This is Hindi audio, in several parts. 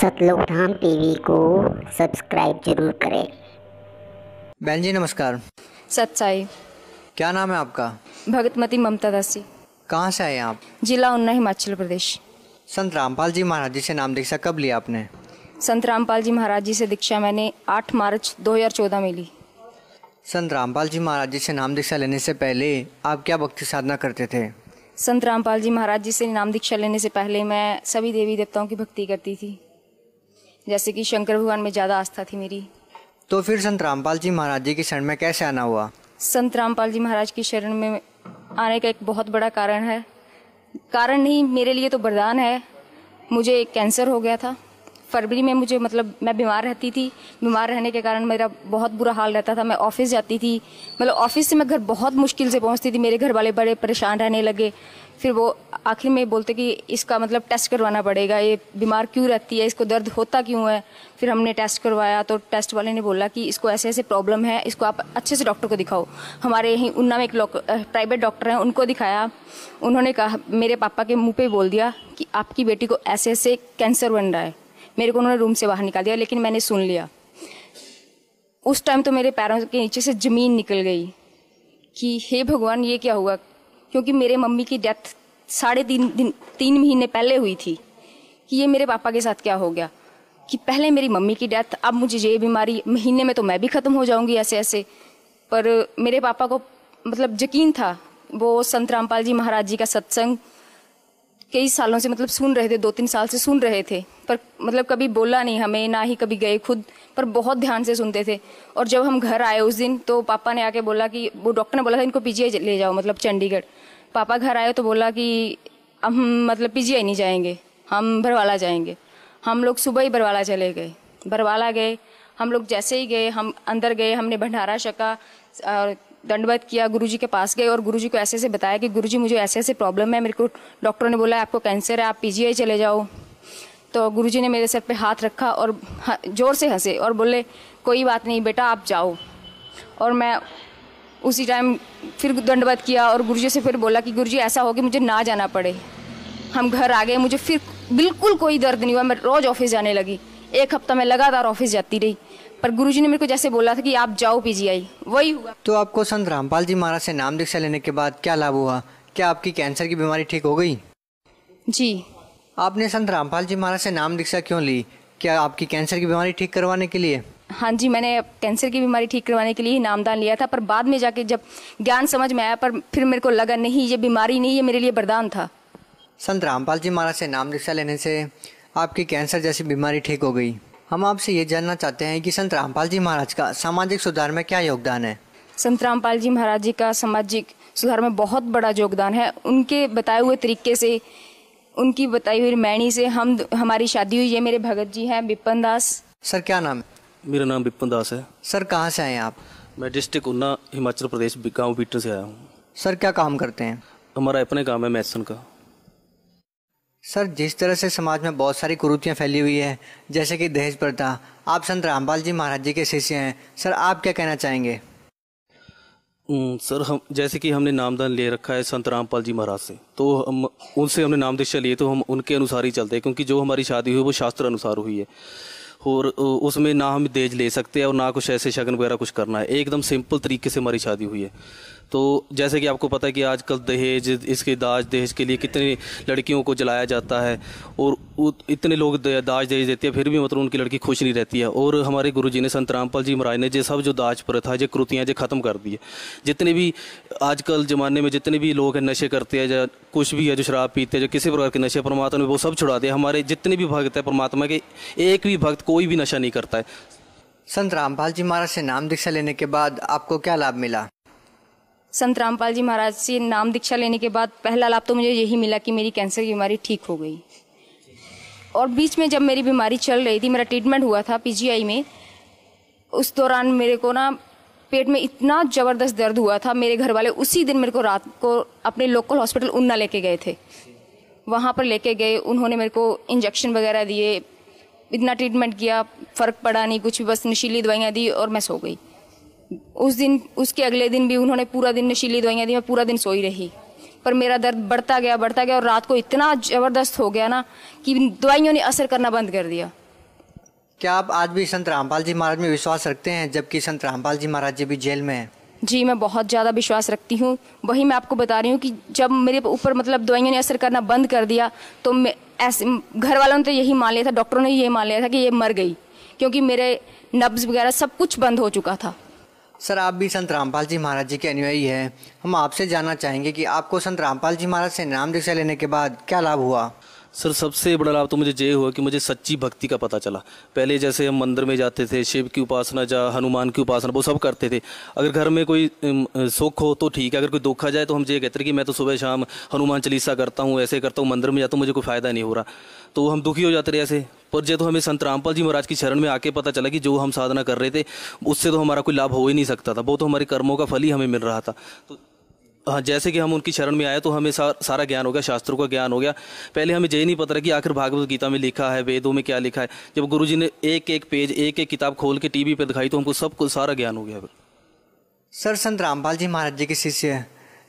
सतलोक धाम टीवी को सब्सक्राइब जरूर करें बहन जी नमस्कार सच्चाई क्या नाम है आपका भगतमती ममता दासी कहाँ से आए आप जिला उन्ना हिमाचल प्रदेश संत रामपाल जी महाराज जी से नाम दीक्षा कब लिया आपने संत रामपाल जी महाराज जी से दीक्षा मैंने 8 मार्च 2014 में ली संत रामपाल जी महाराज जी से नाम दीक्षा लेने से पहले आप क्या भक्ति साधना करते थे संत रामपाल जी महाराज जी से नाम दीक्षा लेने से पहले मैं सभी देवी देवताओं की भक्ति करती थी जैसे कि शंकर भगवान में ज़्यादा आस्था थी मेरी तो फिर संत रामपाल जी महाराज जी की शरण में कैसे आना हुआ संत रामपाल जी महाराज की शरण में आने का एक बहुत बड़ा कारण है कारण नहीं मेरे लिए तो वरदान है मुझे कैंसर हो गया था फरवरी में मुझे मतलब मैं बीमार रहती थी बीमार रहने के कारण मेरा बहुत बुरा हाल रहता था मैं ऑफिस जाती थी मतलब ऑफिस से मैं घर बहुत मुश्किल से पहुंचती थी मेरे घर वाले बड़े परेशान रहने लगे फिर वो आखिर में बोलते कि इसका मतलब टेस्ट करवाना पड़ेगा ये बीमार क्यों रहती है इसको दर्द होता क्यों है फिर हमने टेस्ट करवाया तो टेस्ट वाले ने बोला कि इसको ऐसे ऐसे प्रॉब्लम है इसको आप अच्छे से डॉक्टर को दिखाओ हमारे यहीं उन्ना में एक प्राइवेट डॉक्टर हैं उनको दिखाया उन्होंने कहा मेरे पापा के मुँह पर बोल दिया कि आपकी बेटी को ऐसे ऐसे कैंसर बन रहा है मेरे को उन्होंने रूम से बाहर निकाल दिया लेकिन मैंने सुन लिया उस टाइम तो मेरे पैरों के नीचे से ज़मीन निकल गई कि हे भगवान ये क्या हुआ क्योंकि मेरे मम्मी की डेथ साढ़े तीन दिन तीन महीने पहले हुई थी कि ये मेरे पापा के साथ क्या हो गया कि पहले मेरी मम्मी की डेथ अब मुझे ये बीमारी महीने में तो मैं भी ख़त्म हो जाऊंगी ऐसे ऐसे पर मेरे पापा को मतलब यकीन था वो संत रामपाल जी महाराज जी का सत्संग कई सालों से मतलब सुन रहे थे दो तीन साल से सुन रहे थे पर मतलब कभी बोला नहीं हमें ना ही कभी गए खुद पर बहुत ध्यान से सुनते थे और जब हम घर आए उस दिन तो पापा ने आके बोला कि वो डॉक्टर ने बोला था इनको पीजीआई ले जाओ मतलब चंडीगढ़ पापा घर आए तो बोला कि अब हम मतलब पीजीआई नहीं जाएंगे हम बरवाला जाएंगे हम लोग सुबह ही बरवाला चले गए बरवाला गए हम लोग जैसे ही गए हम अंदर गए हमने भंडारा शका और दंडवत किया गुरुजी के पास गए और गुरुजी को ऐसे ऐसे बताया कि गुरुजी मुझे ऐसे ऐसे प्रॉब्लम है मेरे को डॉक्टर ने बोला आपको कैंसर है आप पी चले जाओ तो गुरुजी ने मेरे सर पे हाथ रखा और जोर से हंसे और बोले कोई बात नहीं बेटा आप जाओ और मैं उसी टाइम फिर दंडवत किया और गुरुजी से फिर बोला कि गुरुजी ऐसा हो कि मुझे ना जाना पड़े हम घर आ गए मुझे फिर बिल्कुल कोई दर्द नहीं हुआ मैं रोज़ ऑफिस जाने लगी एक हफ्ता मैं लगातार ऑफिस जाती रही पर गुरुजी ने मेरे को जैसे बोला था कि आप जाओ पीजीआई वही हुआ तो आपको संत रामपाल जी महाराज से नाम दीक्षा लेने के बाद क्या लाभ हुआ क्या आपकी कैंसर की बीमारी ठीक हो गई जी आपने संत रामपाल जी महाराज से नाम दीक्षा क्यों ली क्या आपकी कैंसर की बीमारी ठीक करवाने के लिए हाँ जी मैंने कैंसर की बीमारी ठीक करवाने के लिए ही नामदान लिया था पर बाद में जाके जब ज्ञान समझ में आया पर फिर मेरे को लगा नहीं ये बीमारी नहीं ये मेरे लिए वरदान था संत रामपाल जी महाराज से नाम दीक्षा लेने से आपकी कैंसर जैसी बीमारी ठीक हो गई हम आपसे ये जानना चाहते हैं कि संत रामपाल जी महाराज का सामाजिक सुधार में क्या योगदान है संत रामपाल जी महाराज जी का सामाजिक सुधार में बहुत बड़ा योगदान है उनके बताए हुए तरीके से उनकी बताई हुई मैणी से हम हमारी शादी हुई ये मेरे भगत जी हैं बिपन दास सर क्या नाम है मेरा नाम बिपन दास है सर कहाँ से आए हैं आप मैं डिस्ट्रिक्ट उन्ना हिमाचल प्रदेश गाँव बीटर से आया हूँ सर क्या काम करते हैं हमारा अपने काम है मैसन का सर जिस तरह से समाज में बहुत सारी कुरूतियाँ फैली हुई है जैसे कि दहेज प्रथा आप संत रामपाल जी महाराज जी के शिष्य हैं सर आप क्या कहना चाहेंगे सर हम जैसे कि हमने नामदान ले रखा है संत रामपाल जी महाराज से तो हम उनसे हमने नाम दीक्षा लिए तो हम उनके अनुसार ही चलते हैं क्योंकि जो हमारी शादी हुई वो शास्त्र अनुसार हुई है और उसमें ना हम दहेज ले सकते हैं और ना कुछ ऐसे शगन वगैरह कुछ करना है एकदम सिंपल तरीके से हमारी शादी हुई है तो जैसे कि आपको पता है कि आजकल दहेज इसके दाज दहेज के लिए कितनी लड़कियों को जलाया जाता है और इतने लोग दाज दहेज देते हैं फिर भी मतलब उनकी लड़की खुश नहीं रहती है और हमारे गुरु जी ने संत रामपाल जी महाराज ने जो सब जो दाज प्रथा जो कृतियाँ जो ख़त्म कर दी है जितने भी आजकल ज़माने में जितने भी लोग हैं नशे करते हैं या कुछ भी है जो शराब पीते हैं जो किसी प्रकार के नशे परमात्मा में वो सब छुड़ा दिया हमारे जितने भी भक्त है परमात्मा के एक भी भक्त कोई भी नशा नहीं करता है संत रामपाल जी महाराज से नाम दीक्षा लेने के बाद आपको क्या लाभ मिला संत रामपाल जी महाराज से नाम दीक्षा लेने के बाद पहला लाभ तो मुझे यही मिला कि मेरी कैंसर की बीमारी ठीक हो गई और बीच में जब मेरी बीमारी चल रही थी मेरा ट्रीटमेंट हुआ था पीजीआई में उस दौरान मेरे को ना पेट में इतना ज़बरदस्त दर्द हुआ था मेरे घर वाले उसी दिन मेरे को रात को अपने लोकल हॉस्पिटल उन्ना लेके गए थे वहाँ पर लेके गए उन्होंने मेरे को इंजेक्शन वगैरह दिए इतना ट्रीटमेंट किया फ़र्क पड़ा नहीं कुछ भी बस नशीली दवाइयाँ दी और मैं सो गई उस दिन उसके अगले दिन भी उन्होंने पूरा दिन नशीली दवाइयाँ दी मैं पूरा दिन सोई रही पर मेरा दर्द बढ़ता गया बढ़ता गया और रात को इतना ज़बरदस्त हो गया ना कि दवाइयों ने असर करना बंद कर दिया क्या आप आज भी संत रामपाल जी महाराज में विश्वास रखते हैं जबकि संत रामपाल जी महाराज जी भी जेल में हैं जी मैं बहुत ज़्यादा विश्वास रखती हूँ वही मैं आपको बता रही हूँ कि जब मेरे ऊपर मतलब दवाइयों ने असर करना बंद कर दिया तो मैं ऐसे घर वालों ने तो यही मान लिया था डॉक्टरों ने यही मान लिया था कि ये मर गई क्योंकि मेरे नब्ज़ वगैरह सब कुछ बंद हो चुका था सर आप भी संत रामपाल जी महाराज जी के अनुयायी हैं हम आपसे जानना चाहेंगे कि आपको संत रामपाल जी महाराज से नाम दीक्षा लेने के बाद क्या लाभ हुआ सर सबसे बड़ा लाभ तो मुझे ये हुआ कि मुझे सच्ची भक्ति का पता चला पहले जैसे हम मंदिर में जाते थे शिव की उपासना जा हनुमान की उपासना वो सब करते थे अगर घर में कोई सुख हो तो ठीक है अगर कोई दुख आ जाए तो हम ये कहते थे कि मैं तो सुबह शाम हनुमान चालीसा करता हूँ ऐसे करता हूँ मंदिर में जाता हूँ मुझे कोई फ़ायदा नहीं हो रहा तो हम दुखी हो जाते रहे ऐसे पर जो तो हमें संत रामपाल जी महाराज की शरण में आके पता चला कि जो हम साधना कर रहे थे उससे तो हमारा कोई लाभ हो ही नहीं सकता था वो तो हमारे कर्मों का फल ही हमें मिल रहा था तो हाँ जैसे कि हम उनकी शरण में आए तो हमें सा, सारा ज्ञान हो गया शास्त्रों का ज्ञान हो गया पहले हमें यही नहीं पता कि आखिर भागवत गीता में लिखा है वेदों में क्या लिखा है जब गुरु जी ने एक एक पेज एक एक किताब खोल के टीवी पर दिखाई तो हमको सब कुछ सारा ज्ञान हो गया सर संत रामपाल जी महाराज जी के शिष्य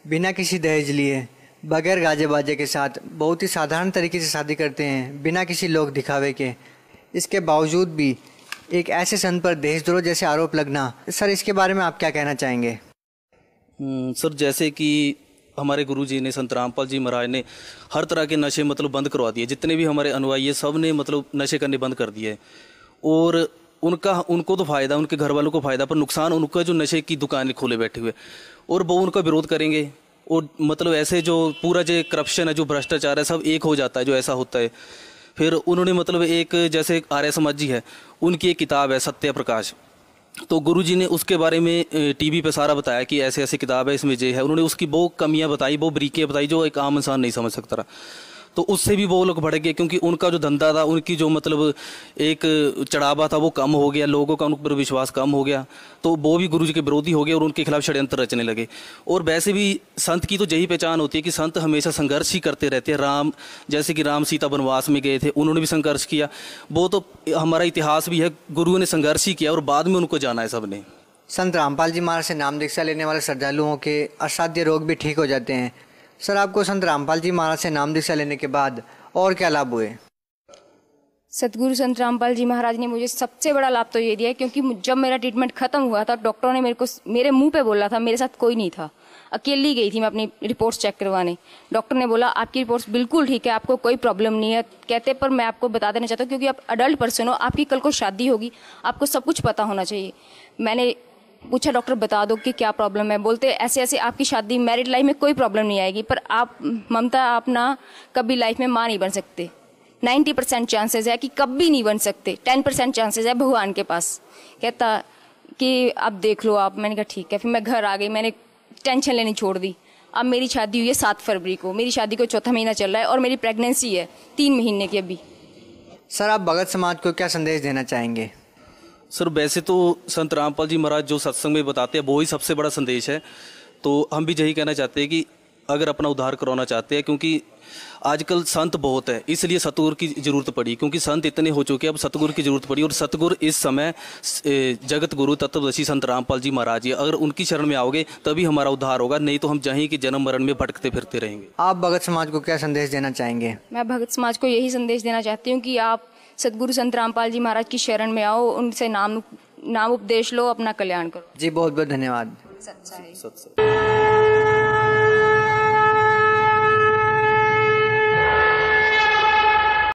बिना किसी दहेज लिए बगैर गाजे बाजे के साथ बहुत ही साधारण तरीके से शादी करते हैं बिना किसी लोक दिखावे के इसके बावजूद भी एक ऐसे संत पर देशद्रोह जैसे आरोप लगना सर इसके बारे में आप क्या कहना चाहेंगे हम्म, सर जैसे कि हमारे गुरु जी ने संत रामपाल जी महाराज ने हर तरह के नशे मतलब बंद करवा दिए जितने भी हमारे अनुयायी है सब ने मतलब नशे करने बंद कर दिए और उनका उनको तो फ़ायदा उनके घर वालों को फ़ायदा पर नुकसान उनका जो नशे की दुकानें खोले बैठे हुए और वो उनका विरोध करेंगे और मतलब ऐसे जो पूरा जो करप्शन है जो भ्रष्टाचार है सब एक हो जाता है जो ऐसा होता है फिर उन्होंने मतलब एक जैसे आर्य समाज जी है उनकी एक किताब है सत्य प्रकाश तो गुरुजी ने उसके बारे में टीवी पे सारा बताया कि ऐसे ऐसे किताब है इसमें जे है उन्होंने उसकी वो कमियां बताई वो बरीकियाँ बताई जो एक आम इंसान नहीं समझ सकता रहा तो उससे भी वो लोग बढ़ गए क्योंकि उनका जो धंधा था उनकी जो मतलब एक चढ़ावा था वो कम हो गया लोगों का उन पर विश्वास कम हो गया तो वो भी गुरु जी के विरोधी हो गए और उनके खिलाफ षड्यंत्र रचने लगे और वैसे भी संत की तो यही पहचान होती है कि संत हमेशा संघर्ष ही करते रहते हैं राम जैसे कि राम सीता वनवास में गए थे उन्होंने भी संघर्ष किया वो तो हमारा इतिहास भी है गुरुओं ने संघर्ष ही किया और बाद में उनको जाना है ने संत रामपाल जी महाराज से नाम दीक्षा लेने वाले श्रद्धालुओं के असाध्य रोग भी ठीक हो जाते हैं सर आपको संत रामपाल जी महाराज से नाम दीक्षा लेने के बाद और क्या लाभ हुए सतगुरु संत रामपाल जी महाराज ने मुझे सबसे बड़ा लाभ तो ये दिया क्योंकि जब मेरा ट्रीटमेंट खत्म हुआ था डॉक्टरों ने मेरे को मेरे मुंह पे बोला था मेरे साथ कोई नहीं था अकेली गई थी मैं अपनी रिपोर्ट्स चेक करवाने डॉक्टर ने बोला आपकी रिपोर्ट्स बिल्कुल ठीक है आपको कोई प्रॉब्लम नहीं है कहते पर मैं आपको बता देना चाहता हूँ क्योंकि आप अडल्ट पर्सन हो आपकी कल को शादी होगी आपको सब कुछ पता होना चाहिए मैंने पूछा डॉक्टर बता दो कि क्या प्रॉब्लम है बोलते ऐसे ऐसे आपकी शादी मैरिड लाइफ में कोई प्रॉब्लम नहीं आएगी पर आप ममता आप ना कभी लाइफ में माँ नहीं बन सकते 90 परसेंट चांसेस है कि कभी नहीं बन सकते 10 परसेंट चांसेस है भगवान के पास कहता कि अब देख लो आप मैंने कहा ठीक है फिर मैं घर आ गई मैंने टेंशन लेनी छोड़ दी अब मेरी शादी हुई है सात फरवरी को मेरी शादी को चौथा महीना चल रहा है और मेरी प्रेगनेंसी है तीन महीने की अभी सर आप भगत समाज को क्या संदेश देना चाहेंगे सर वैसे तो संत रामपाल जी महाराज जो सत्संग में बताते हैं वो ही सबसे बड़ा संदेश है तो हम भी यही कहना चाहते हैं कि अगर अपना उद्धार कराना चाहते हैं क्योंकि आजकल संत बहुत है इसलिए सतगुर की जरूरत पड़ी क्योंकि संत इतने हो चुके हैं अब सतगुर की जरूरत पड़ी और सतगुर इस समय जगत गुरु तत्वदशी संत रामपाल जी महाराज अगर उनकी शरण में आओगे तभी हमारा उद्धार होगा नहीं तो हम जहीं के जन्म मरण में भटकते फिरते रहेंगे आप भगत समाज को क्या संदेश देना चाहेंगे मैं भगत समाज को यही संदेश देना चाहती हूँ कि आप सदगुरु संत रामपाल जी महाराज की शरण में आओ उनसे नाम नाम उपदेश लो अपना कल्याण करो जी बहुत बहुत धन्यवाद सच्चाई।